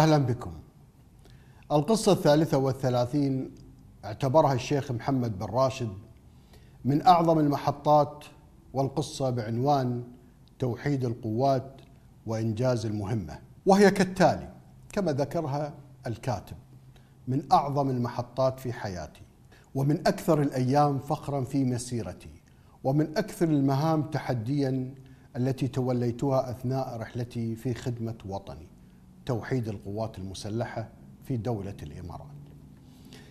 أهلا بكم القصة الثالثة والثلاثين اعتبرها الشيخ محمد بن راشد من أعظم المحطات والقصة بعنوان توحيد القوات وإنجاز المهمة وهي كالتالي كما ذكرها الكاتب من أعظم المحطات في حياتي ومن أكثر الأيام فخرا في مسيرتي ومن أكثر المهام تحديا التي توليتها أثناء رحلتي في خدمة وطني توحيد القوات المسلحه في دوله الامارات.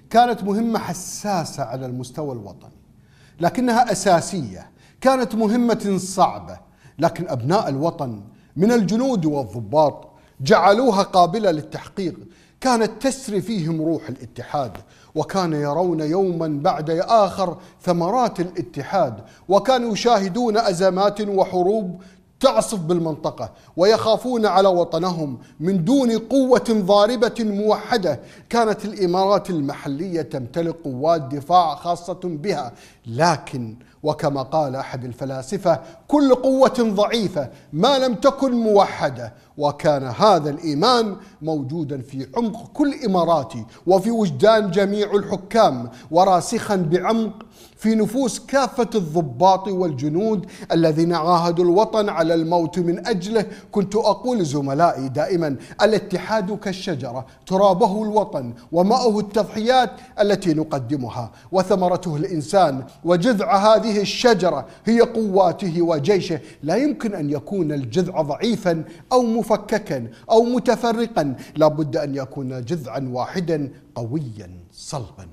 كانت مهمه حساسه على المستوى الوطني لكنها اساسيه، كانت مهمه صعبه لكن ابناء الوطن من الجنود والضباط جعلوها قابله للتحقيق، كانت تسري فيهم روح الاتحاد وكان يرون يوما بعد آخر ثمرات الاتحاد وكانوا يشاهدون أزمات وحروب تعصف بالمنطقة ويخافون على وطنهم من دون قوة ضاربة موحدة كانت الإمارات المحلية تمتلك قوات دفاع خاصة بها لكن وكما قال احد الفلاسفه كل قوه ضعيفه ما لم تكن موحده وكان هذا الايمان موجودا في عمق كل اماراتي وفي وجدان جميع الحكام وراسخا بعمق في نفوس كافه الضباط والجنود الذين عاهدوا الوطن على الموت من اجله كنت اقول لزملائي دائما الاتحاد كالشجره ترابه الوطن وماؤه التضحيات التي نقدمها وثمرته الانسان وجذع هذه هذه الشجرة هي قواته وجيشه لا يمكن أن يكون الجذع ضعيفا أو مفككا أو متفرقا لابد أن يكون جذعا واحدا قويا صلبا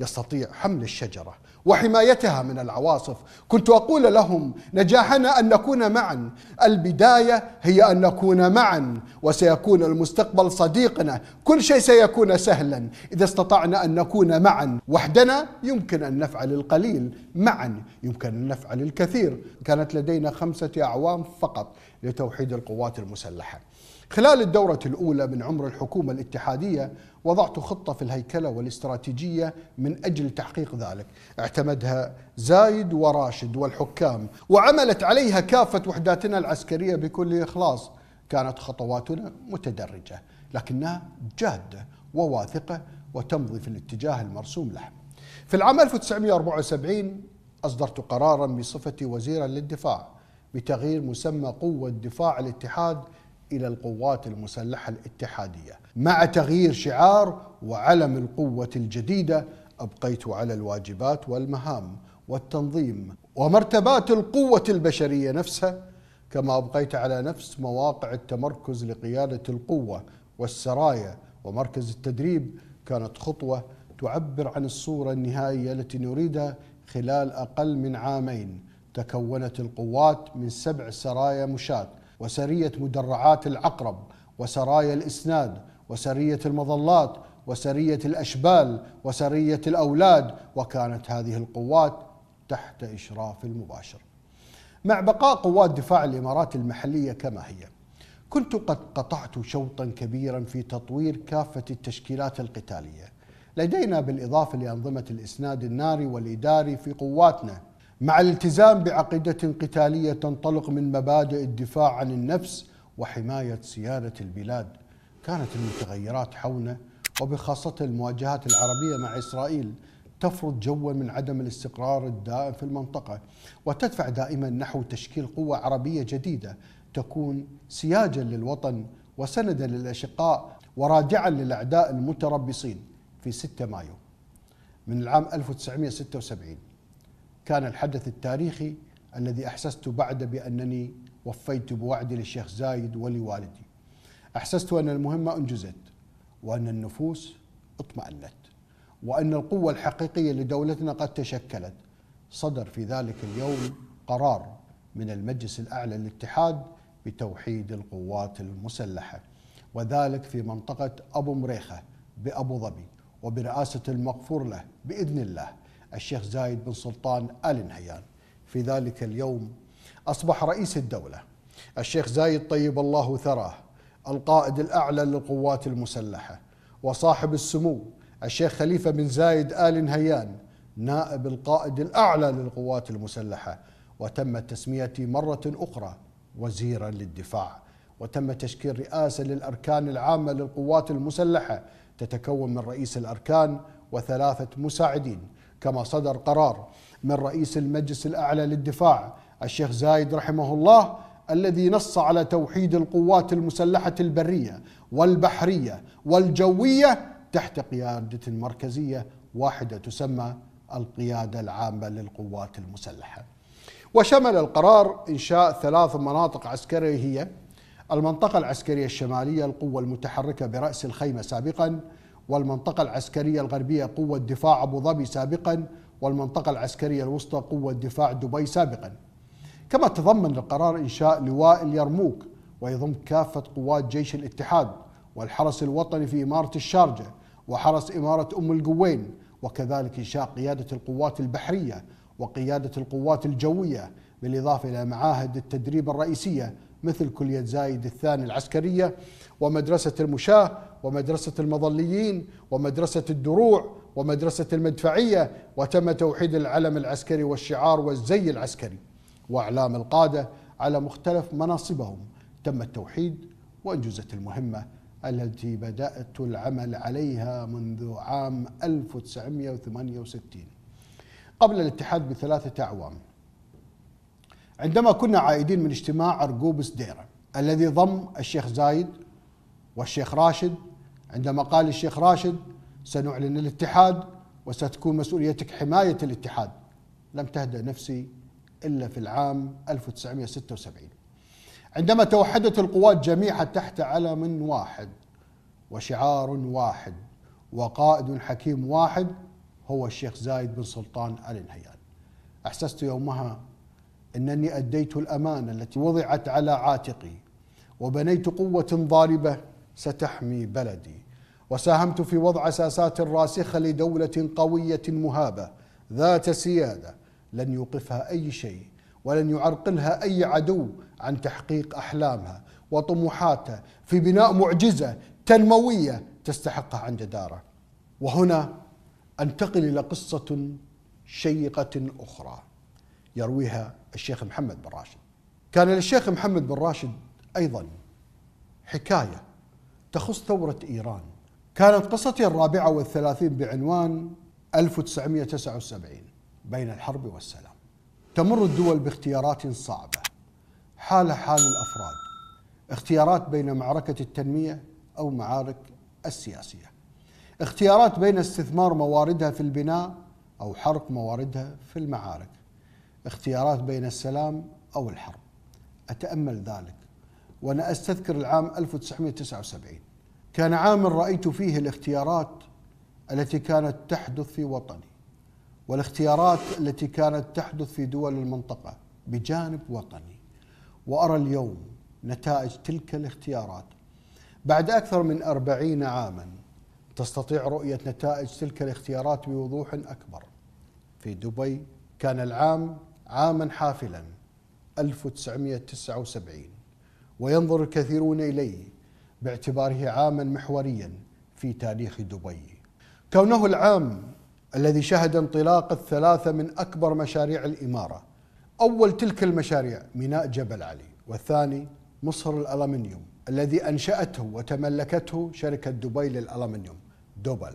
يستطيع حمل الشجره وحمايتها من العواصف كنت اقول لهم نجاحنا ان نكون معا البدايه هي ان نكون معا وسيكون المستقبل صديقنا كل شيء سيكون سهلا اذا استطعنا ان نكون معا وحدنا يمكن ان نفعل القليل معا يمكن ان نفعل الكثير كانت لدينا خمسه اعوام فقط لتوحيد القوات المسلحه خلال الدوره الاولى من عمر الحكومه الاتحاديه وضعت خطة في الهيكلة والاستراتيجية من أجل تحقيق ذلك اعتمدها زايد وراشد والحكام وعملت عليها كافة وحداتنا العسكرية بكل إخلاص كانت خطواتنا متدرجة لكنها جادة وواثقة وتمضي في الاتجاه المرسوم لها في العام 1974 أصدرت قرارا بصفتي وزيرا للدفاع بتغيير مسمى قوة دفاع الاتحاد الى القوات المسلحه الاتحاديه مع تغيير شعار وعلم القوه الجديده ابقيت على الواجبات والمهام والتنظيم ومرتبات القوه البشريه نفسها كما ابقيت على نفس مواقع التمركز لقياده القوه والسرايا ومركز التدريب كانت خطوه تعبر عن الصوره النهائيه التي نريدها خلال اقل من عامين تكونت القوات من سبع سرايا مشاة وسرية مدرعات العقرب وسرايا الإسناد وسرية المظلات وسرية الأشبال وسرية الأولاد وكانت هذه القوات تحت إشراف المباشر مع بقاء قوات دفاع الإمارات المحلية كما هي كنت قد قطعت شوطا كبيرا في تطوير كافة التشكيلات القتالية لدينا بالإضافة لأنظمة الإسناد الناري والإداري في قواتنا مع الالتزام بعقيده قتاليه تنطلق من مبادئ الدفاع عن النفس وحمايه سياده البلاد كانت المتغيرات حوله وبخاصه المواجهات العربيه مع اسرائيل تفرض جوا من عدم الاستقرار الدائم في المنطقه وتدفع دائما نحو تشكيل قوه عربيه جديده تكون سياجا للوطن وسندا للاشقاء ورادعا للاعداء المتربصين في 6 مايو من العام 1976 كان الحدث التاريخي الذي احسست بعد بانني وفيت بوعدي للشيخ زايد ولوالدي. احسست ان المهمه انجزت وان النفوس اطمأنت وان القوه الحقيقيه لدولتنا قد تشكلت. صدر في ذلك اليوم قرار من المجلس الاعلى للاتحاد بتوحيد القوات المسلحه وذلك في منطقه ابو مريخه بابو ظبي وبرئاسه المغفور له باذن الله الشيخ زايد بن سلطان آل نهيان في ذلك اليوم أصبح رئيس الدولة الشيخ زايد طيب الله ثراه القائد الأعلى للقوات المسلحة وصاحب السمو الشيخ خليفة بن زايد آل نهيان نائب القائد الأعلى للقوات المسلحة وتم تسميتي مرة أخرى وزيرا للدفاع وتم تشكيل رئاسة للأركان العامة للقوات المسلحة تتكون من رئيس الأركان وثلاثة مساعدين كما صدر قرار من رئيس المجلس الاعلى للدفاع الشيخ زايد رحمه الله الذي نص على توحيد القوات المسلحه البريه والبحريه والجويه تحت قياده مركزيه واحده تسمى القياده العامه للقوات المسلحه. وشمل القرار انشاء ثلاث مناطق عسكريه هي المنطقه العسكريه الشماليه القوه المتحركه براس الخيمه سابقا والمنطقة العسكرية الغربية قوة دفاع أبو ظبي سابقا والمنطقة العسكرية الوسطى قوة دفاع دبي سابقا كما تضمن القرار إنشاء لواء اليرموك ويضم كافة قوات جيش الاتحاد والحرس الوطني في إمارة الشارجة وحرس إمارة أم القوين وكذلك إنشاء قيادة القوات البحرية وقيادة القوات الجوية بالإضافة إلى معاهد التدريب الرئيسية مثل كلية زايد الثاني العسكرية ومدرسة المشاة ومدرسة المظليين ومدرسة الدروع ومدرسة المدفعية وتم توحيد العلم العسكري والشعار والزي العسكري وأعلام القادة على مختلف مناصبهم تم التوحيد وأنجزت المهمة التي بدأت العمل عليها منذ عام 1968 قبل الاتحاد بثلاثة أعوام عندما كنا عائدين من اجتماع أرجوبس ديرة الذي ضم الشيخ زايد والشيخ راشد عندما قال الشيخ راشد سنعلن الاتحاد وستكون مسؤوليتك حماية الاتحاد لم تهدأ نفسي إلا في العام 1976 عندما توحدت القوات جميعا تحت علم واحد وشعار واحد وقائد حكيم واحد هو الشيخ زايد بن سلطان آل نهيان أحسست يومها أنني أديت الأمانة التي وضعت على عاتقي وبنيت قوة ضاربة ستحمي بلدي وساهمت في وضع اساسات راسخه لدوله قويه مهابه ذات سياده لن يوقفها اي شيء ولن يعرقلها اي عدو عن تحقيق احلامها وطموحاتها في بناء معجزه تنمويه تستحقها عن جداره وهنا انتقل الى قصه شيقه اخرى يرويها الشيخ محمد بن راشد كان للشيخ محمد بن راشد ايضا حكايه تخص ثورة إيران كانت قصتي الرابعة والثلاثين بعنوان 1979 بين الحرب والسلام تمر الدول باختيارات صعبة حال حال الأفراد اختيارات بين معركة التنمية أو معارك السياسية اختيارات بين استثمار مواردها في البناء أو حرق مواردها في المعارك اختيارات بين السلام أو الحرب أتأمل ذلك وأنا أستذكر العام 1979 كان عاما رأيت فيه الاختيارات التي كانت تحدث في وطني والاختيارات التي كانت تحدث في دول المنطقة بجانب وطني وأرى اليوم نتائج تلك الاختيارات بعد أكثر من أربعين عاما تستطيع رؤية نتائج تلك الاختيارات بوضوح أكبر في دبي كان العام عاما حافلا 1979 وينظر الكثيرون اليه باعتباره عاما محوريا في تاريخ دبي. كونه العام الذي شهد انطلاق الثلاثه من اكبر مشاريع الاماره. اول تلك المشاريع ميناء جبل علي، والثاني مصهر الالمنيوم الذي انشاته وتملكته شركه دبي للالمنيوم دوبل.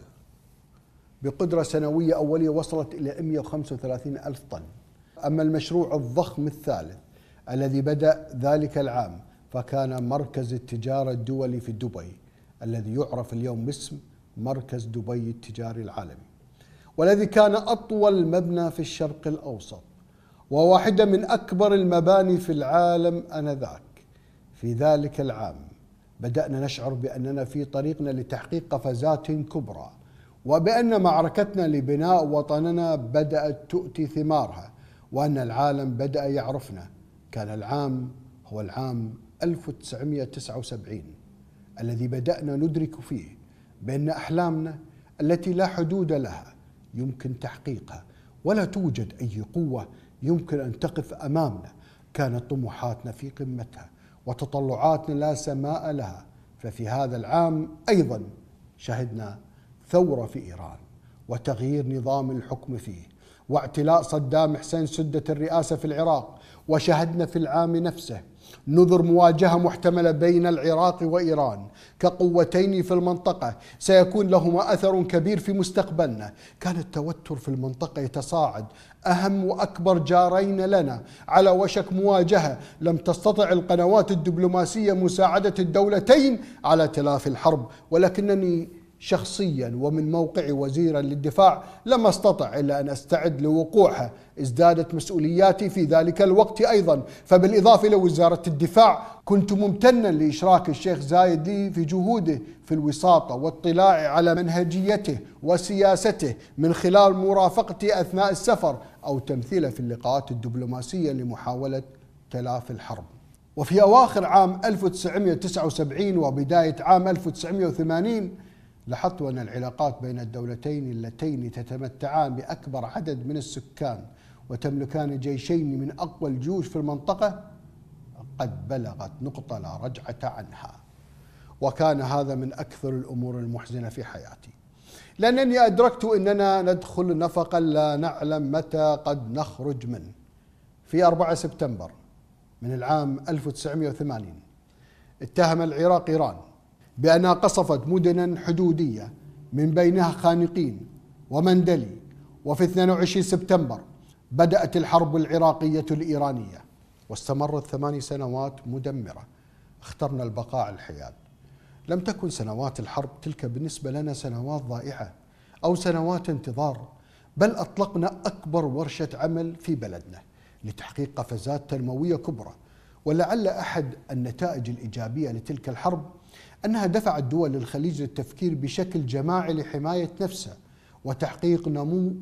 بقدرة سنوية أولية وصلت إلى 135 ألف طن أما المشروع الضخم الثالث الذي بدأ ذلك العام فكان مركز التجارة الدولي في دبي الذي يعرف اليوم باسم مركز دبي التجاري العالمي والذي كان أطول مبنى في الشرق الأوسط وواحدة من أكبر المباني في العالم آنذاك في ذلك العام بدأنا نشعر بأننا في طريقنا لتحقيق قفزات كبرى وبأن معركتنا لبناء وطننا بدأت تؤتي ثمارها وأن العالم بدأ يعرفنا كان العام هو العام 1979 الذي بدأنا ندرك فيه بأن أحلامنا التي لا حدود لها يمكن تحقيقها ولا توجد أي قوة يمكن أن تقف أمامنا كانت طموحاتنا في قمتها وتطلعاتنا لا سماء لها ففي هذا العام أيضا شهدنا ثورة في إيران وتغيير نظام الحكم فيه واعتلاء صدام حسين سدة الرئاسة في العراق وشهدنا في العام نفسه نذر مواجهة محتملة بين العراق وإيران كقوتين في المنطقة سيكون لهما أثر كبير في مستقبلنا كان التوتر في المنطقة يتصاعد أهم وأكبر جارين لنا على وشك مواجهة لم تستطع القنوات الدبلوماسية مساعدة الدولتين على تلافي الحرب ولكنني شخصيا ومن موقعي وزيرا للدفاع لم استطع الا ان استعد لوقوعها، ازدادت مسؤولياتي في ذلك الوقت ايضا، فبالاضافه الى وزاره الدفاع كنت ممتنا لاشراك الشيخ زايد لي في جهوده في الوساطه واطلاعي على منهجيته وسياسته من خلال مرافقتي اثناء السفر او تمثيله في اللقاءات الدبلوماسيه لمحاوله تلافي الحرب. وفي اواخر عام 1979 وبدايه عام 1980 لاحظت أن العلاقات بين الدولتين اللتين تتمتعان بأكبر عدد من السكان وتملكان جيشين من أقوى الجيوش في المنطقة قد بلغت نقطة لا رجعة عنها وكان هذا من أكثر الأمور المحزنة في حياتي لأنني أدركت أننا ندخل نفقا لا نعلم متى قد نخرج منه في 4 سبتمبر من العام 1980 اتهم العراق إيران بأنها قصفت مدنا حدودية من بينها خانقين ومندلي وفي 22 سبتمبر بدأت الحرب العراقية الإيرانية واستمرت ثماني سنوات مدمرة اخترنا البقاء على الحياد لم تكن سنوات الحرب تلك بالنسبة لنا سنوات ضائعة أو سنوات انتظار بل أطلقنا أكبر ورشة عمل في بلدنا لتحقيق قفزات تنموية كبرى ولعل أحد النتائج الإيجابية لتلك الحرب أنها دفعت دول الخليج للتفكير بشكل جماعي لحماية نفسها وتحقيق نمو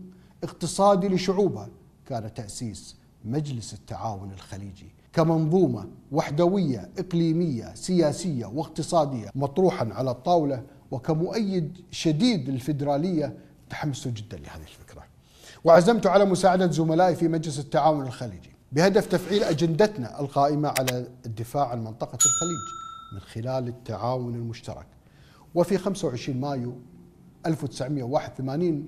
اقتصادي لشعوبها كان تأسيس مجلس التعاون الخليجي كمنظومة وحدوية إقليمية سياسية واقتصادية مطروحا على الطاولة وكمؤيد شديد للفدراليه تحمست جدا لهذه الفكرة وعزمت على مساعدة زملائي في مجلس التعاون الخليجي بهدف تفعيل أجندتنا القائمة على الدفاع عن منطقة الخليج من خلال التعاون المشترك وفي 25 مايو 1981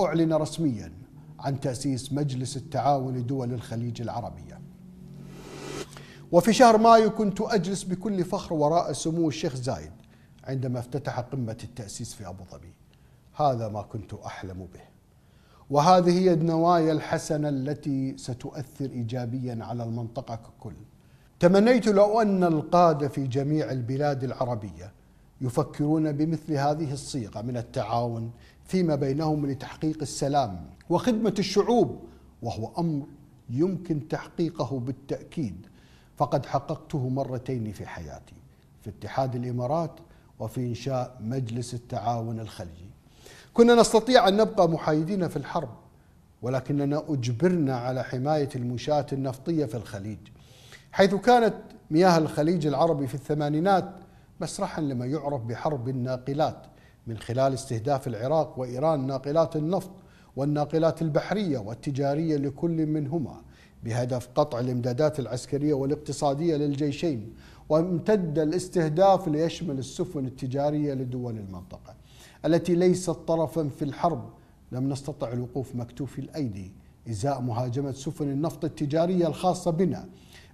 أعلن رسميا عن تأسيس مجلس التعاون لدول الخليج العربية وفي شهر مايو كنت أجلس بكل فخر وراء سمو الشيخ زايد عندما افتتح قمة التأسيس في أبو ظبي هذا ما كنت أحلم به وهذه هي النوايا الحسنة التي ستؤثر إيجابيا على المنطقة ككل تمنيت لو أن القادة في جميع البلاد العربية يفكرون بمثل هذه الصيغة من التعاون فيما بينهم لتحقيق السلام وخدمة الشعوب وهو أمر يمكن تحقيقه بالتأكيد فقد حققته مرتين في حياتي في اتحاد الإمارات وفي إنشاء مجلس التعاون الخليجي كنا نستطيع أن نبقى محايدين في الحرب ولكننا أجبرنا على حماية المشاة النفطية في الخليج حيث كانت مياه الخليج العربي في الثمانينات مسرحا لما يعرف بحرب الناقلات من خلال استهداف العراق وايران ناقلات النفط والناقلات البحريه والتجاريه لكل منهما بهدف قطع الامدادات العسكريه والاقتصاديه للجيشين وامتد الاستهداف ليشمل السفن التجاريه لدول المنطقه التي ليست طرفا في الحرب لم نستطع الوقوف مكتوفي الايدي ازاء مهاجمه سفن النفط التجاريه الخاصه بنا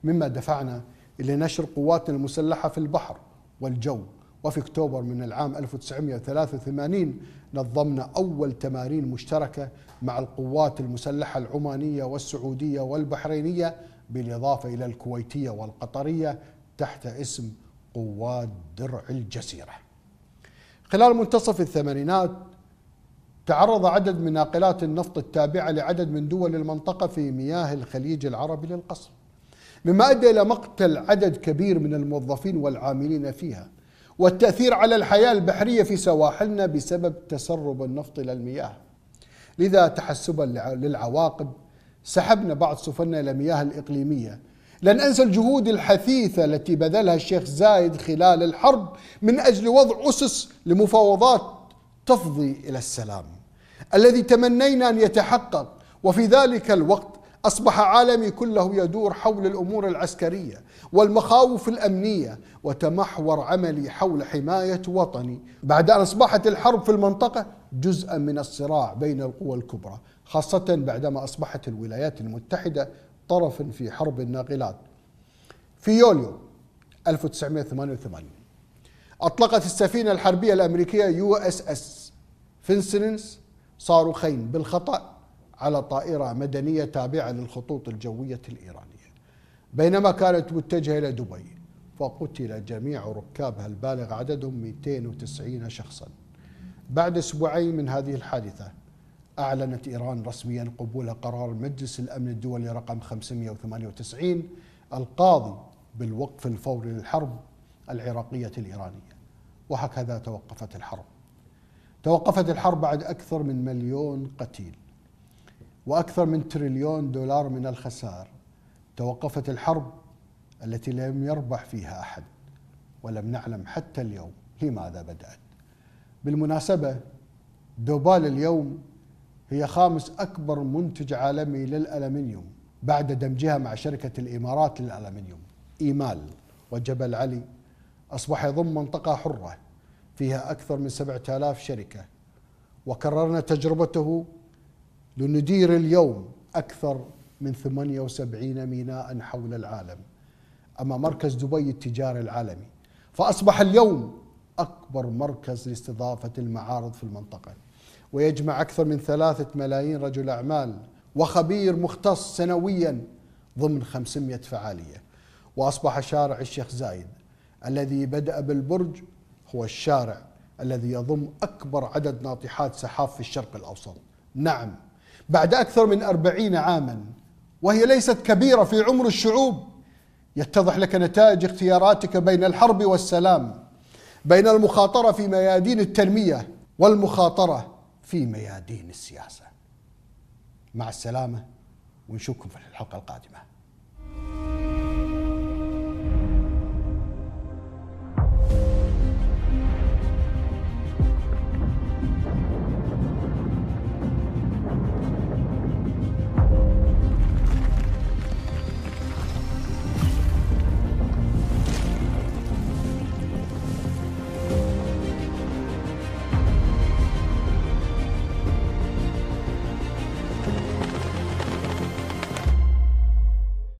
مما دفعنا إلى نشر قواتنا المسلحة في البحر والجو وفي أكتوبر من العام 1983 نظمنا أول تمارين مشتركة مع القوات المسلحة العمانية والسعودية والبحرينية بالإضافة إلى الكويتية والقطرية تحت اسم قوات درع الجزيرة خلال منتصف الثمانينات تعرض عدد من ناقلات النفط التابعة لعدد من دول المنطقة في مياه الخليج العربي للقصف مما أدى إلى مقتل عدد كبير من الموظفين والعاملين فيها والتأثير على الحياة البحرية في سواحلنا بسبب تسرب النفط إلى المياه لذا تحسبا للعواقب سحبنا بعض سفننا إلى المياه الإقليمية لن أنسى الجهود الحثيثة التي بذلها الشيخ زايد خلال الحرب من أجل وضع أسس لمفاوضات تفضي إلى السلام الذي تمنينا أن يتحقق وفي ذلك الوقت أصبح عالمي كله يدور حول الأمور العسكرية والمخاوف الأمنية وتمحور عملي حول حماية وطني بعد أن أصبحت الحرب في المنطقة جزءا من الصراع بين القوى الكبرى خاصة بعدما أصبحت الولايات المتحدة طرفا في حرب الناقلات في يوليو 1988 أطلقت السفينة الحربية الأمريكية يو اس اس فينسنس صاروخين بالخطأ على طائرة مدنية تابعة للخطوط الجوية الإيرانية بينما كانت متجهة إلى دبي فقتل جميع ركابها البالغ عددهم 290 شخصا بعد أسبوعين من هذه الحادثة أعلنت إيران رسميا قبول قرار مجلس الأمن الدولي رقم 598 القاضي بالوقف الفوري للحرب العراقية الإيرانية وهكذا توقفت الحرب توقفت الحرب بعد أكثر من مليون قتيل وأكثر من تريليون دولار من الخسائر توقفت الحرب التي لم يربح فيها أحد ولم نعلم حتى اليوم لماذا بدأت بالمناسبة دوبال اليوم هي خامس أكبر منتج عالمي للألمنيوم بعد دمجها مع شركة الإمارات للألمنيوم إيمال وجبل علي أصبح يضم منطقة حرة فيها أكثر من 7000 شركة وكررنا تجربته لندير اليوم أكثر من 78 ميناء حول العالم أما مركز دبي التجاري العالمي فأصبح اليوم أكبر مركز لاستضافة المعارض في المنطقة ويجمع أكثر من ثلاثة ملايين رجل أعمال وخبير مختص سنويا ضمن 500 فعالية وأصبح شارع الشيخ زايد الذي بدأ بالبرج هو الشارع الذي يضم أكبر عدد ناطحات سحاب في الشرق الأوسط نعم بعد أكثر من أربعين عاما وهي ليست كبيرة في عمر الشعوب يتضح لك نتائج اختياراتك بين الحرب والسلام بين المخاطرة في ميادين التنمية والمخاطرة في ميادين السياسة مع السلامة ونشوفكم في الحلقة القادمة